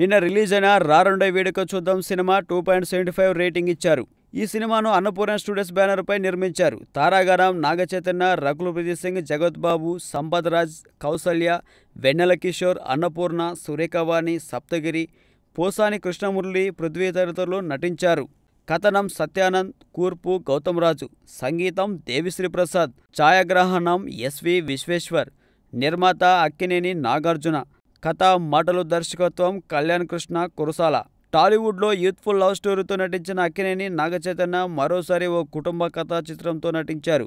నిన్న రిలీజ్ అయిన Rarandoi Veduka Chuddam cinema two point seventy five rating ఇచ్చారు ఈ సినిమాను అన్నపూర్ణ స్టూడియోస్ బ్యానర్పై నిర్మించారు తారాగారం నాగచైతన్య రకులు ప్రదీప్ సింగ్ జగత్ బాబు రాజ్ కౌసల్య వెన్నెల కిషోర్ అన్నపూర్ణ సురేఖవాణి సప్తగిరి పోసాని కృష్ణమురళి పృథ్వీ తదితరులు నటించారు కథనం సత్యానంద్ కూర్పు గౌతమ్రాజు సంగీతం దేవిశ్రీ ప్రసాద్ ఛాయాగ్రహణం ఎస్వి విశ్వేశ్వర్ నిర్మాత అక్కినేని నాగార్జున కథ మాటలు దర్శకత్వం కళ్యాణ్ కృష్ణ కురసాల టాలీవుడ్లో యూత్ఫుల్ లవ్ స్టోరీతో నటించిన అక్కినేని నాగచైతన్య మరోసారి ఓ కుటుంబ కథా చిత్రంతో నటించారు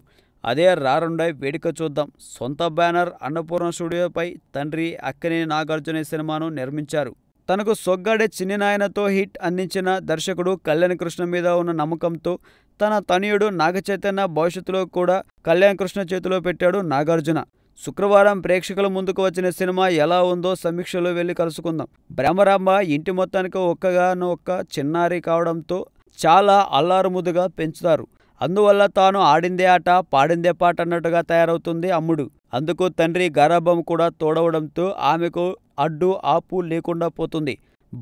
అదే రారుండై వేడుక చూద్దాం సొంత బ్యానర్ అన్నపూర్ణ స్టూడియోపై తండ్రి అక్కినేని నాగార్జున సినిమాను నిర్మించారు తనకు సొగ్గడే చిన్ని నాయనతో హిట్ అందించిన దర్శకుడు కళ్యాణ్ కృష్ణ మీద ఉన్న నమ్మకంతో తన తనయుడు నాగచైతన్య భవిష్యత్తులో కూడా కళ్యాణ్ కృష్ణ చేతిలో పెట్టాడు నాగార్జున శుక్రవారం ప్రేక్షకుల ముందుకు వచ్చిన సినిమా ఎలా ఉందో సమీక్షలో వెళ్ళి కలుసుకుందాం భ్రమరాంబ ఇంటి మొత్తానికి ఒక్కగానొక్క చిన్నారి కావడంతో చాలా అల్లారుముదుగా పెంచుతారు అందువల్ల తాను ఆడిందే ఆట పాడిందే పాట అన్నట్టుగా తయారవుతుంది అమ్ముడు అందుకు తండ్రి గారాభం కూడా తోడవడంతో ఆమెకు అడ్డు ఆపు లేకుండా పోతుంది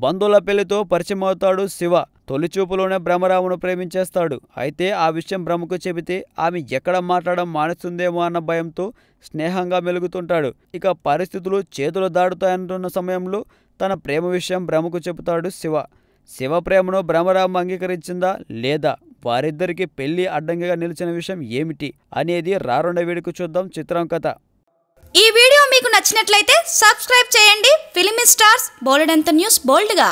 బంధువుల పెళ్లితో పరిచయమవుతాడు శివ తొలిచూపులోనే బ్రహ్మరామును ప్రేమించేస్తాడు అయితే ఆ విషయం బ్రహ్మకు చెబితే ఆమె ఎక్కడ మాట్లాడడం మానేస్తుందేమో అన్న భయంతో స్నేహంగా మెలుగుతుంటాడు ఇక పరిస్థితులు చేతులు దాడుతాయంటున్న సమయంలో తన ప్రేమ విషయం బ్రహ్మకు చెబుతాడు శివ శివ ప్రేమను బ్రహ్మరామ అంగీకరించిందా లేదా వారిద్దరికీ పెళ్లి అడ్డంగా నిలిచిన విషయం ఏమిటి అనేది రారుండ వేడుక చూద్దాం చిత్రం కథ మీకు నచ్చినట్లయితే సబ్స్క్రైబ్ చేయండి ఫిలిం స్టార్స్ బోల్డ్ అంత న్యూస్ బోల్డ్గా